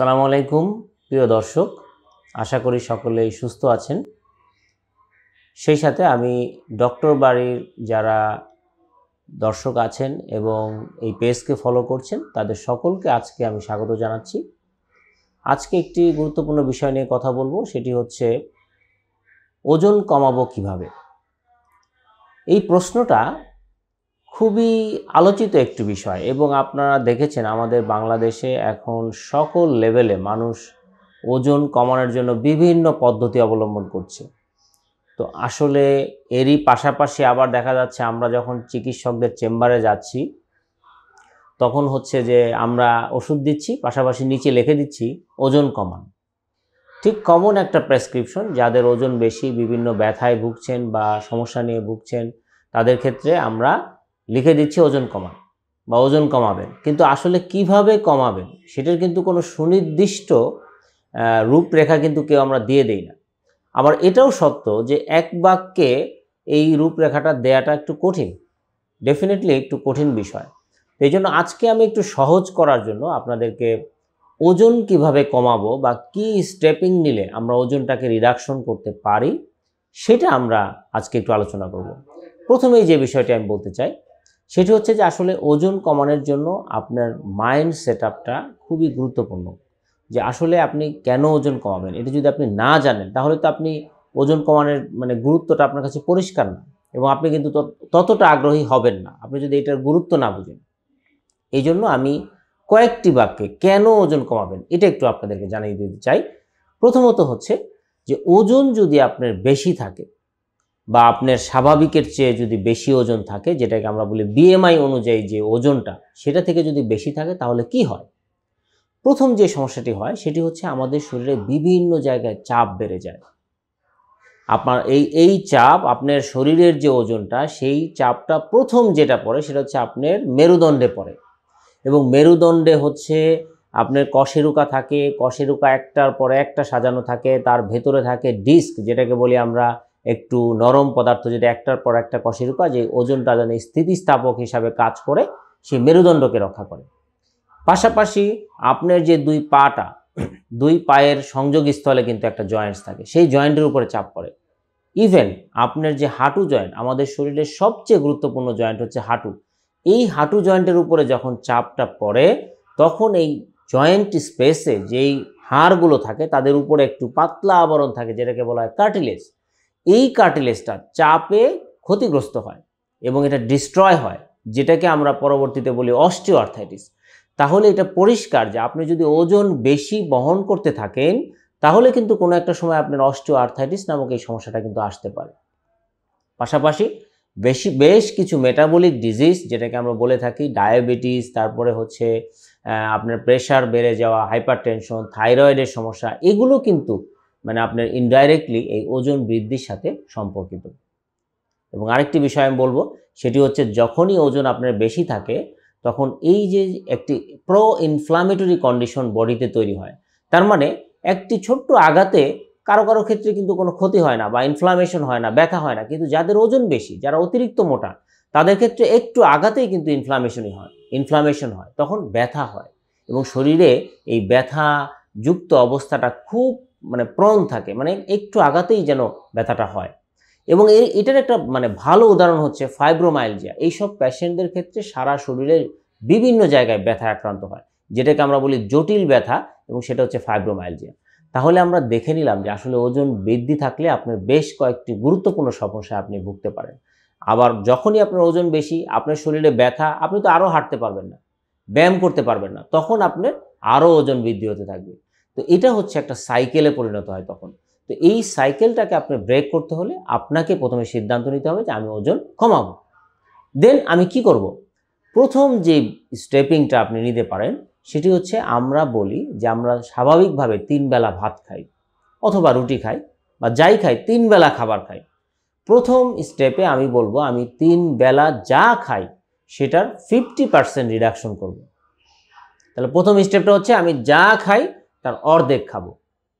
সালাম আলাইকুম প্রিয় দর্শক আশা করি সকলেই সুস্থ আছেন সেই সাথে আমি ডক্টর বাড়ির যারা দর্শক আছেন এবং এই পেজকে ফলো করছেন তাদের সকলকে আজকে আমি স্বাগত জানাচ্ছি আজকে একটি গুরুত্বপূর্ণ বিষয় নিয়ে কথা বলবো সেটি হচ্ছে ওজন কমাবো কিভাবে এই প্রশ্নটা খুবই আলোচিত একটি বিষয় এবং আপনারা দেখেছেন আমাদের বাংলাদেশে এখন সকল লেভেলে মানুষ ওজন কমানোর জন্য বিভিন্ন পদ্ধতি অবলম্বন করছে তো আসলে এরই পাশাপাশি আবার দেখা যাচ্ছে আমরা যখন চিকিৎসকদের চেম্বারে যাচ্ছি তখন হচ্ছে যে আমরা ওষুধ দিচ্ছি পাশাপাশি নিচে লিখে দিচ্ছি ওজন কমান ঠিক কমন একটা প্রেসক্রিপশন যাদের ওজন বেশি বিভিন্ন ব্যথায় ভুগছেন বা সমস্যা নিয়ে ভুগছেন তাদের ক্ষেত্রে আমরা লিখে দিচ্ছি ওজন কমান বা ওজন কমাবেন কিন্তু আসলে কিভাবে কমাবেন সেটার কিন্তু কোনো সুনির্দিষ্ট রূপরেখা কিন্তু কেউ আমরা দিয়ে দেই না আবার এটাও সত্য যে এক বাক্যে এই রূপরেখাটা দেয়াটা একটু কঠিন ডেফিনেটলি একটু কঠিন বিষয় এই জন্য আজকে আমি একটু সহজ করার জন্য আপনাদেরকে ওজন কিভাবে কমাবো বা কি স্টেপিং নিলে আমরা ওজনটাকে রিডাকশন করতে পারি সেটা আমরা আজকে একটু আলোচনা করব প্রথমেই যে বিষয়টি আমি বলতে চাই সেটি হচ্ছে যে আসলে ওজন কমানোর জন্য আপনার মাইন্ড সেট খুবই গুরুত্বপূর্ণ যে আসলে আপনি কেন ওজন কমাবেন এটা যদি আপনি না জানেন তাহলে তো আপনি ওজন কমানোর মানে গুরুত্বটা আপনার কাছে পরিষ্কার না এবং আপনি কিন্তু ততটা আগ্রহী হবেন না আপনি যদি এটার গুরুত্ব না বুঝেন এই জন্য আমি কয়েকটি বাক্যে কেন ওজন কমাবেন এটা একটু আপনাদেরকে জানিয়ে দিতে চাই প্রথমত হচ্ছে যে ওজন যদি আপনার বেশি থাকে বা আপনার স্বাভাবিকের চেয়ে যদি বেশি ওজন থাকে যেটাকে আমরা বলি বিএমআই অনুযায়ী যে ওজনটা সেটা থেকে যদি বেশি থাকে তাহলে কি হয় প্রথম যে সমস্যাটি হয় সেটি হচ্ছে আমাদের শরীরে বিভিন্ন জায়গায় চাপ বেড়ে যায় আপনার এই এই চাপ আপনার শরীরের যে ওজনটা সেই চাপটা প্রথম যেটা পড়ে সেটা হচ্ছে আপনার মেরুদণ্ডে পড়ে এবং মেরুদণ্ডে হচ্ছে আপনার কশেরুকা থাকে কশেরুকা একটার পরে একটা সাজানো থাকে তার ভেতরে থাকে ডিস্ক যেটাকে বলি আমরা একটু নরম পদার্থ যেটা একটার পর একটা কশেরুকা যে ওজনটা যেন স্থিতিস্থাপক হিসাবে কাজ করে সেই মেরুদণ্ডকে রক্ষা করে পাশাপাশি আপনার যে দুই পাটা দুই পায়ের সংযোগস্থলে কিন্তু একটা জয়েন্টস থাকে সেই জয়েন্টের উপরে চাপ পড়ে ইভেন আপনার যে হাঁটু জয়েন্ট আমাদের শরীরের সবচেয়ে গুরুত্বপূর্ণ জয়েন্ট হচ্ছে হাঁটু এই হাঁটু জয়েন্টের উপরে যখন চাপটা পড়ে তখন এই জয়েন্ট স্পেসে যেই হাড়গুলো থাকে তাদের উপরে একটু পাতলা আবরণ থাকে যেটাকে বলা হয় কার্টিলেজ এই কার্টিলেজটা চাপে ক্ষতিগ্রস্ত হয় এবং এটা ডিস্ট্রয় হয় যেটাকে আমরা পরবর্তীতে বলি অস্টিওআর্থাইটিস তাহলে এটা পরিষ্কার যে আপনি যদি ওজন বেশি বহন করতে থাকেন তাহলে কিন্তু কোনো একটা সময় আপনার আর্থাইটিস নামক এই সমস্যাটা কিন্তু আসতে পারে পাশাপাশি বেশি বেশ কিছু মেটাবলিক ডিজিজ যেটাকে আমরা বলে থাকি ডায়াবেটিস তারপরে হচ্ছে আপনার প্রেশার বেড়ে যাওয়া হাইপার টেনশন থাইরয়েডের সমস্যা এগুলো কিন্তু মানে আপনার ইনডাইরেক্টলি এই ওজন বৃদ্ধির সাথে সম্পর্কিত এবং আরেকটি বিষয় আমি বলবো সেটি হচ্ছে যখনই ওজন আপনার বেশি থাকে তখন এই যে একটি প্রো ইনফ্লামেটরি কন্ডিশন বডিতে তৈরি হয় তার মানে একটি ছোট্ট আঘাতে কারো কারো ক্ষেত্রে কিন্তু কোনো ক্ষতি হয় না বা ইনফ্লামেশন হয় না ব্যথা হয় না কিন্তু যাদের ওজন বেশি যারা অতিরিক্ত মোটা তাদের ক্ষেত্রে একটু আঘাতেই কিন্তু ইনফ্লামেশনই হয় ইনফ্লামেশন হয় তখন ব্যথা হয় এবং শরীরে এই ব্যথা যুক্ত অবস্থাটা খুব মানে প্রণ থাকে মানে একটু আগাতেই যেন ব্যথাটা হয় এবং এই এটার একটা মানে ভালো উদাহরণ হচ্ছে ফাইব্রোমাইলজিয়া এইসব প্যাশেন্টদের ক্ষেত্রে সারা শরীরের বিভিন্ন জায়গায় ব্যথা আক্রান্ত হয় যেটাকে আমরা বলি জটিল ব্যথা এবং সেটা হচ্ছে ফাইব্রোমাইলজিয়া তাহলে আমরা দেখে নিলাম যে আসলে ওজন বৃদ্ধি থাকলে আপনার বেশ কয়েকটি গুরুত্বপূর্ণ সমস্যা আপনি ভুগতে পারেন আবার যখনই আপনার ওজন বেশি আপনার শরীরে ব্যথা আপনি তো আরও হাঁটতে পারবেন না ব্যায়াম করতে পারবেন না তখন আপনার আরও ওজন বৃদ্ধি হতে থাকবে তো এটা হচ্ছে একটা সাইকেলে পরিণত হয় তখন তো এই সাইকেলটাকে আপনি ব্রেক করতে হলে আপনাকে প্রথমে সিদ্ধান্ত নিতে হবে যে আমি ওজন কমাবো দেন আমি কি করব। প্রথম যে স্টেপিংটা আপনি নিতে পারেন সেটি হচ্ছে আমরা বলি যে আমরা স্বাভাবিকভাবে তিন বেলা ভাত খাই অথবা রুটি খাই বা যাই খাই তিন বেলা খাবার খাই প্রথম স্টেপে আমি বলবো আমি তিন বেলা যা খাই সেটার ফিফটি পার্সেন্ট রিডাকশন করব তাহলে প্রথম স্টেপটা হচ্ছে আমি যা খাই তার অর্ধেক খাবো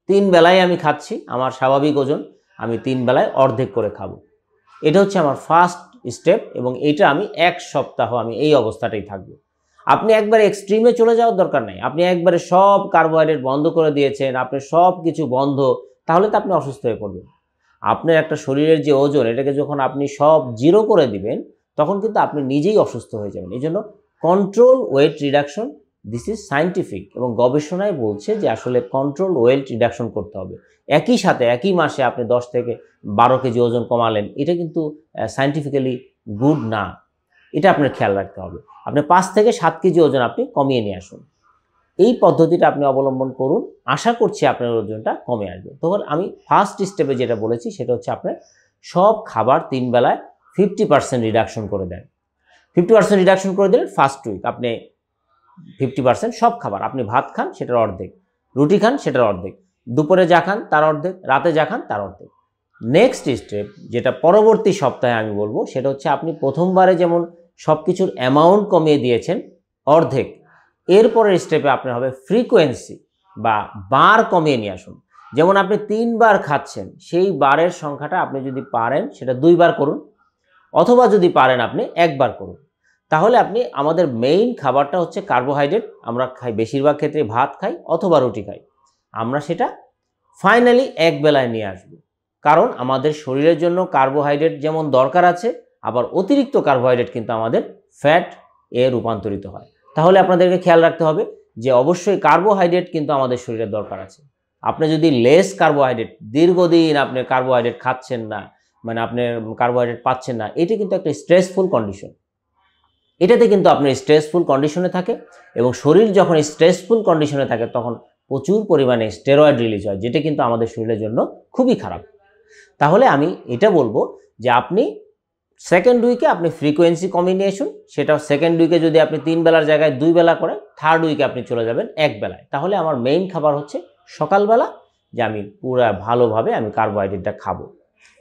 তিন বেলায় আমি খাচ্ছি আমার স্বাভাবিক ওজন আমি তিন বেলায় অর্ধেক করে খাবো এটা হচ্ছে আমার ফার্স্ট স্টেপ এবং এটা আমি এক সপ্তাহ আমি এই অবস্থাটাই থাকবো আপনি একবারে এক্সট্রিমে চলে যাওয়ার দরকার নাই আপনি একবারে সব কার্বোহাইড্রেট বন্ধ করে দিয়েছেন আপনি সব কিছু বন্ধ তাহলে তো আপনি অসুস্থ হয়ে পড়বেন আপনার একটা শরীরের যে ওজন এটাকে যখন আপনি সব জিরো করে দিবেন তখন কিন্তু আপনি নিজেই অসুস্থ হয়ে যাবেন এই জন্য control weight reduction this is scientific এবং গবেষণায় বলছে যে আসলে কন্ট্রোল ওয়েট রিডাকশন করতে হবে একই সাথে একই মাসে আপনি দশ থেকে বারো কেজি ওজন কমালেন এটা কিন্তু সায়েন্টিফিক্যালি গুড না এটা আপনার খেয়াল রাখতে হবে আপনি পাঁচ থেকে সাত কেজি ওজন আপনি কমিয়ে নিয়ে আসুন এই পদ্ধতিটা আপনি অবলম্বন করুন আশা করছি আপনার ওজনটা কমে আসবে তখন আমি ফার্স্ট স্টেপে যেটা বলেছি সেটা হচ্ছে আপনার সব খাবার তিন বেলায় ফিফটি পার্সেন্ট রিডাকশন করে দেন ফিফটি পার্সেন্ট রিডাকশন করে দিলেন ফার্স্ট উইক আপনি ফিফটি পার্সেন্ট সব খাবার আপনি ভাত খান সেটার অর্ধেক রুটি খান সেটার অর্ধেক দুপুরে যা খান তার অর্ধেক রাতে যা খান তার অর্ধেক নেক্সট স্টেপ যেটা পরবর্তী সপ্তাহে আমি বলবো সেটা হচ্ছে আপনি প্রথমবারে যেমন সব কিছুর অ্যামাউন্ট কমিয়ে দিয়েছেন অর্ধেক এরপরের স্টেপে আপনি হবে ফ্রিকোয়েন্সি বা বার কমিয়ে নিয়ে আসুন যেমন আপনি তিনবার খাচ্ছেন সেই বারের সংখ্যাটা আপনি যদি পারেন সেটা দুইবার করুন অথবা যদি পারেন আপনি একবার করুন তাহলে আপনি আমাদের মেইন খাবারটা হচ্ছে কার্বোহাইড্রেট আমরা খাই বেশিরভাগ ক্ষেত্রে ভাত খাই অথবা রুটি খাই আমরা সেটা ফাইনালি এক বেলায় নিয়ে আসব কারণ আমাদের শরীরের জন্য কার্বোহাইড্রেট যেমন দরকার আছে আবার অতিরিক্ত কার্বোহাইড্রেট কিন্তু আমাদের ফ্যাট এ রূপান্তরিত হয় তাহলে আপনাদেরকে খেয়াল রাখতে হবে যে অবশ্যই কার্বোহাইড্রেট কিন্তু আমাদের শরীরের দরকার আছে আপনি যদি লেস কার্বোহাইড্রেট দীর্ঘদিন আপনি কার্বোহাইড্রেট খাচ্ছেন না মানে আপনি কার্বোহাইড্রেট পাচ্ছেন না এটা কিন্তু একটা স্ট্রেসফুল কন্ডিশন এটাতে কিন্তু আপনার স্ট্রেসফুল কন্ডিশনে থাকে এবং শরীর যখন স্ট্রেসফুল কন্ডিশনে থাকে তখন প্রচুর পরিমাণে স্টেরয়েড রিলিজ হয় যেটা কিন্তু আমাদের শরীরের জন্য খুবই খারাপ তাহলে আমি এটা বলবো যে আপনি সেকেন্ড উইকে আপনি ফ্রিকোয়েন্সি আসুন সেটা সেকেন্ড উইকে যদি আপনি তিন বেলার জায়গায় দুই বেলা করেন থার্ড উইকে আপনি চলে যাবেন এক বেলায় তাহলে আমার মেইন খাবার হচ্ছে সকালবেলা যে আমি পুরো ভালোভাবে আমি কার্বোহাইড্রেটটা খাবো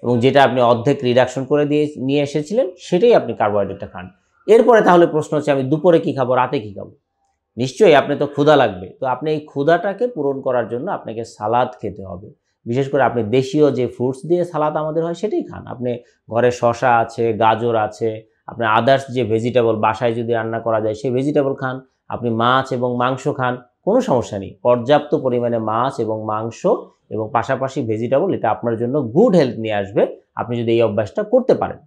এবং যেটা আপনি অর্ধেক রিডাকশন করে দিয়ে নিয়ে এসেছিলেন সেটাই আপনি কার্বোহাইড্রেটটা খান এরপরে তাহলে প্রশ্ন হচ্ছে আমি দুপুরে কি খাবো রাতে কি খাবো নিশ্চয়ই আপনি তো ক্ষুধা লাগবে তো আপনি এই ক্ষুধাটাকে পূরণ করার জন্য আপনাকে সালাদ খেতে হবে বিশেষ করে আপনি দেশীয় যে ফ্রুটস দিয়ে সালাদ আমাদের হয় সেটাই খান আপনি ঘরে শশা আছে গাজর আছে আপনার আদার্স যে ভেজিটেবল বাসায় যদি রান্না করা যায় সেই ভেজিটেবল খান আপনি মাছ এবং মাংস খান কোনো সমস্যা নেই পর্যাপ্ত পরিমাণে মাছ এবং মাংস এবং পাশাপাশি ভেজিটেবল এটা আপনার জন্য গুড হেলথ নিয়ে আসবে আপনি যদি এই অভ্যাসটা করতে পারেন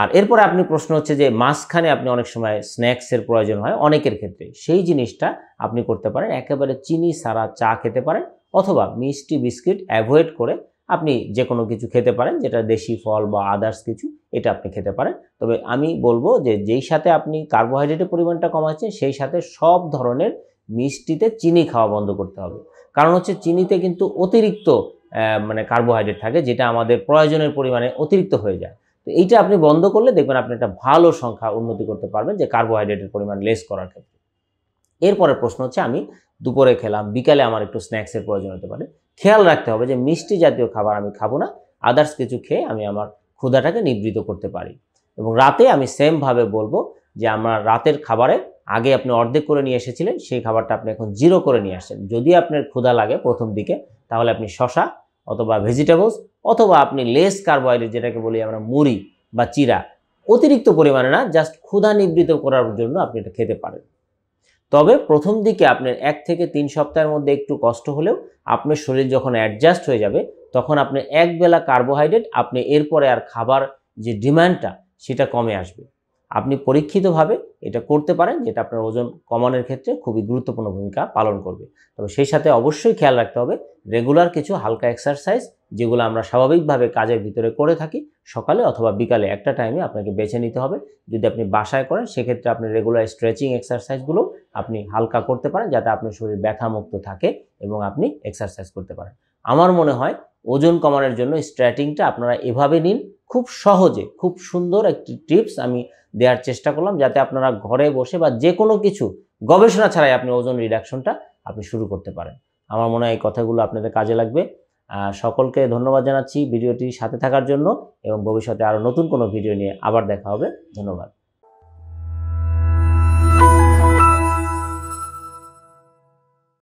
আর এরপরে আপনি প্রশ্ন হচ্ছে যে মাঝখানে আপনি অনেক সময় স্ন্যাক্সের প্রয়োজন হয় অনেকের ক্ষেত্রে সেই জিনিসটা আপনি করতে পারেন একেবারে চিনি সারা চা খেতে পারেন অথবা মিষ্টি বিস্কিট অ্যাভয়েড করে আপনি যে কোনো কিছু খেতে পারেন যেটা দেশি ফল বা আদার্স কিছু এটা আপনি খেতে পারেন তবে আমি বলবো যে যেই সাথে আপনি কার্বোহাইড্রেটের পরিমাণটা কমাচ্ছেন সেই সাথে সব ধরনের মিষ্টিতে চিনি খাওয়া বন্ধ করতে হবে কারণ হচ্ছে চিনিতে কিন্তু অতিরিক্ত মানে কার্বোহাইড্রেট থাকে যেটা আমাদের প্রয়োজনের পরিমাণে অতিরিক্ত হয়ে যায় তো এইটা আপনি বন্ধ করলে দেখবেন আপনি একটা ভালো সংখ্যা উন্নতি করতে পারবেন যে কার্বোহাইড্রেটের পরিমাণ লেস করার ক্ষেত্রে এরপরের প্রশ্ন হচ্ছে আমি দুপুরে খেলাম বিকালে আমার একটু স্ন্যাক্সের প্রয়োজন হতে পারে খেয়াল রাখতে হবে যে মিষ্টি জাতীয় খাবার আমি খাবো না আদার্স কিছু খেয়ে আমি আমার ক্ষুধাটাকে নিবৃত করতে পারি এবং রাতে আমি সেমভাবে বলবো যে আমার রাতের খাবারে আগে আপনি অর্ধেক করে নিয়ে এসেছিলেন সেই খাবারটা আপনি এখন জিরো করে নিয়ে আসছেন যদি আপনার ক্ষুধা লাগে প্রথম দিকে তাহলে আপনি শশা অথবা ভেজিটেবলস অথবা আপনি লেস কার্বোহাইড্রেট যেটাকে বলি আমরা মুড়ি বা চিরা অতিরিক্ত পরিমাণে না জাস্ট ক্ষুধা নিবৃত করার জন্য আপনি এটা খেতে পারেন তবে প্রথম দিকে আপনার এক থেকে তিন সপ্তাহের মধ্যে একটু কষ্ট হলেও আপনার শরীর যখন অ্যাডজাস্ট হয়ে যাবে তখন আপনি একবেলা কার্বোহাইড্রেট আপনি এরপরে আর খাবার যে ডিমান্ডটা সেটা কমে আসবে আপনি পরীক্ষিতভাবে এটা করতে পারেন যেটা আপনার ওজন কমানোর ক্ষেত্রে খুবই গুরুত্বপূর্ণ ভূমিকা পালন করবে তবে সেই সাথে অবশ্যই খেয়াল রাখতে হবে রেগুলার কিছু হালকা এক্সারসাইজ যেগুলো আমরা স্বাভাবিকভাবে কাজের ভিতরে করে থাকি সকালে অথবা বিকালে একটা টাইমে আপনাকে বেছে নিতে হবে যদি আপনি বাসায় করেন সেক্ষেত্রে আপনি রেগুলার স্ট্রেচিং এক্সারসাইজগুলো আপনি হালকা করতে পারেন যাতে আপনার শরীর ব্যথামুক্ত থাকে এবং আপনি এক্সারসাইজ করতে পারেন আমার মনে হয় ওজন কমানোর জন্য স্ট্র্যাটিংটা আপনারা এভাবে নিন খুব সহজে খুব সুন্দর একটি টিপস আমি দেওয়ার চেষ্টা করলাম যাতে আপনারা ঘরে বসে বা যে কোনো কিছু গবেষণা ছাড়াই আপনি ওজন রিডাকশনটা আপনি শুরু করতে পারেন আমার মনে হয় এই কথাগুলো আপনাদের কাজে লাগবে সকলকে ধন্যবাদ জানাচ্ছি ভিডিওটি সাথে থাকার জন্য এবং ভবিষ্যতে আরও নতুন কোনো ভিডিও নিয়ে আবার দেখা হবে ধন্যবাদ